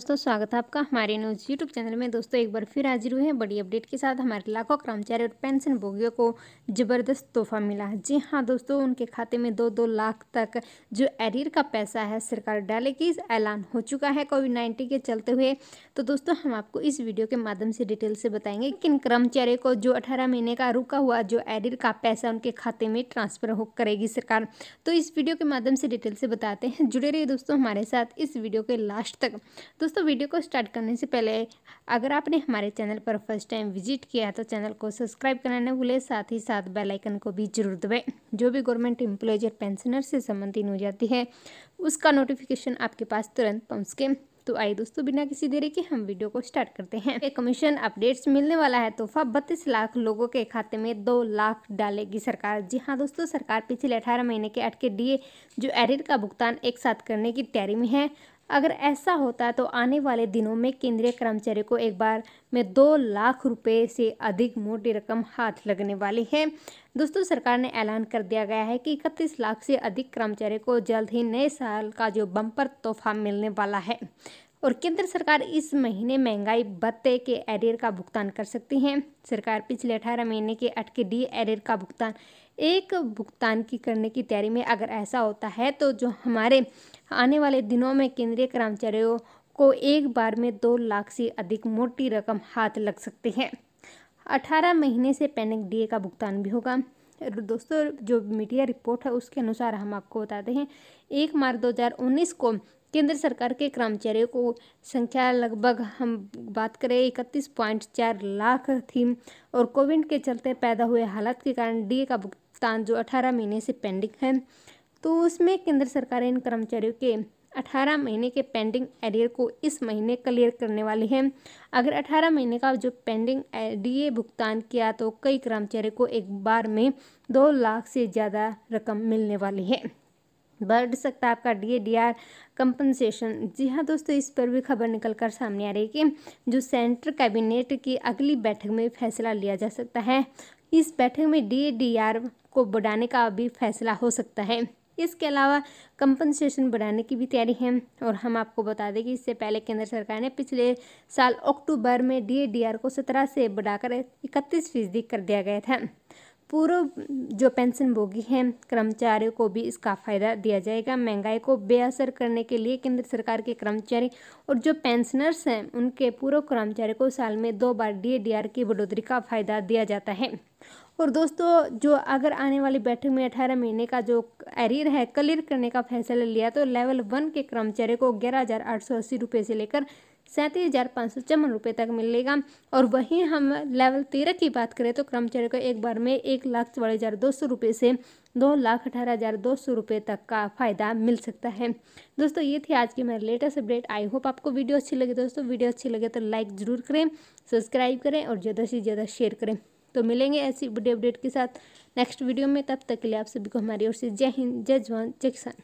दोस्तों स्वागत है आपका हमारे न्यूज़ यूट्यूब चैनल में दोस्तों एक बार फिर हाजिर हुए हैं बड़ी अपडेट के साथ हमारे लाखों कर्मचारी और पेंशन भोगियों को ज़बरदस्त तोहफा मिला जी हाँ दोस्तों उनके खाते में दो दो लाख तक जो एरियर का पैसा है सरकार डालेगी ऐलान हो चुका है कोविड नाइन्टीन के चलते हुए तो दोस्तों हम आपको इस वीडियो के माध्यम से डिटेल से बताएंगे किन कर्मचारियों को जो अठारह महीने का रुका हुआ जो एरियर का पैसा उनके खाते में ट्रांसफ़र हो करेगी सरकार तो इस वीडियो के माध्यम से डिटेल से बताते हैं जुड़े रहिए दोस्तों हमारे साथ इस वीडियो के लास्ट तक तो दोस्तों वीडियो को स्टार्ट करने से पहले अगर आपने हमारे चैनल पर फर्स्ट टाइम विजिट किया है तो चैनल को सब्सक्राइब करना न भूले साथ ही साथ बेल आइकन को भी जरूर दबाएं जो भी गवर्नमेंट एम्प्लॉयज और पेंशनर से संबंधित हो जाती है उसका नोटिफिकेशन आपके पास तुरंत पहुँच के तो आइए दोस्तों बिना किसी देरी के हम वीडियो को स्टार्ट करते हैं एक कमीशन अपडेट्स मिलने वाला है तोहफा बत्तीस लाख लोगों के खाते में दो लाख डालेगी सरकार जी हाँ दोस्तों सरकार पिछले अठारह महीने के अटके डीए जो एडिट का भुगतान एक साथ करने की तैयारी में है अगर ऐसा होता है तो आने वाले दिनों में केंद्रीय कर्मचारी को एक बार में दो लाख रुपए से अधिक मोटी रकम हाथ लगने वाली है दोस्तों सरकार ने ऐलान कर दिया गया है कि इकतीस लाख से अधिक कर्मचारी को जल्द ही नए साल का जो बम्पर तोहफा मिलने वाला है और केंद्र सरकार इस महीने महंगाई भत्ते के एरियर का भुगतान कर सकती है सरकार पिछले अठारह महीने के अटके डी एरियर का भुगतान एक भुगतान की करने की तैयारी में अगर ऐसा होता है तो जो हमारे आने वाले दिनों में केंद्रीय कर्मचारियों को एक बार में दो लाख से अधिक मोटी रकम हाथ लग सकती है अठारह महीने से पैनिक डीए का भुगतान भी होगा दोस्तों जो मीडिया रिपोर्ट है उसके अनुसार हम आपको बताते हैं एक मार्च 2019 को केंद्र सरकार के कर्मचारियों को संख्या लगभग हम बात करें इकतीस पॉइंट चार लाख थी और कोविड के चलते पैदा हुए हालात के कारण डीए का भुगतान जो अठारह महीने से पेंडिंग है तो उसमें केंद्र सरकार इन कर्मचारियों के अठारह महीने के पेंडिंग एरियर को इस महीने क्लियर करने वाली है अगर अठारह महीने का जो पेंडिंग डीए भुगतान किया तो कई कर्मचारी को एक बार में दो लाख से ज़्यादा रकम मिलने वाली है बढ़ सकता है आपका D A D R compensation जी हाँ दोस्तों इस पर भी खबर निकलकर सामने आ रही है कि जो सेंट्रल कैबिनेट की अगली बैठक में फैसला लिया जा सकता है इस बैठक में डी ए डी आर को बढ़ाने का भी फैसला हो सकता है इसके अलावा कंपनसेशन बढ़ाने की भी तैयारी है और हम आपको बता दें कि इससे पहले केंद्र सरकार ने पिछले साल अक्टूबर में डी ए डी आर को सत्रह से बढ़ाकर इकतीस फीसदी कर दिया गया था पूर्व जो पेंशन भोगी हैं कर्मचारियों को भी इसका फायदा दिया जाएगा महंगाई को बेअसर करने के लिए केंद्र सरकार के कर्मचारी और जो पेंशनर्स हैं उनके पूर्व कर्मचारी को साल में दो बार डीएडीआर की बढ़ोतरी का फायदा दिया जाता है और दोस्तों जो अगर आने वाली बैठक में अठारह महीने का जो एरियर है क्लियर करने का फैसला लिया तो लेवल वन के कर्मचारी को ग्यारह हज़ार आठ सौ अस्सी रुपये से लेकर सैंतीस हज़ार पाँच सौ चौवन रुपये तक मिलेगा और वहीं हम लेवल तेरह की बात करें तो कर्मचारी को एक बार में एक लाख चौवालीस हज़ार दो सौ रुपये से दो लाख अठारह हज़ार दो सौ रुपये तक का फ़ायदा मिल सकता है दोस्तों ये थी आज की मेरी लेटेस्ट अपडेट आई होप आपको वीडियो अच्छी लगे दोस्तों वीडियो अच्छी लगे तो लाइक ज़रूर करें सब्सक्राइब करें और ज़्यादा से ज़्यादा शेयर करें तो मिलेंगे ऐसी बड़ी अपडेट के साथ नेक्स्ट वीडियो में तब तक के लिए आप सभी को हमारी ओर से जय हिंद जय जवान जय किसान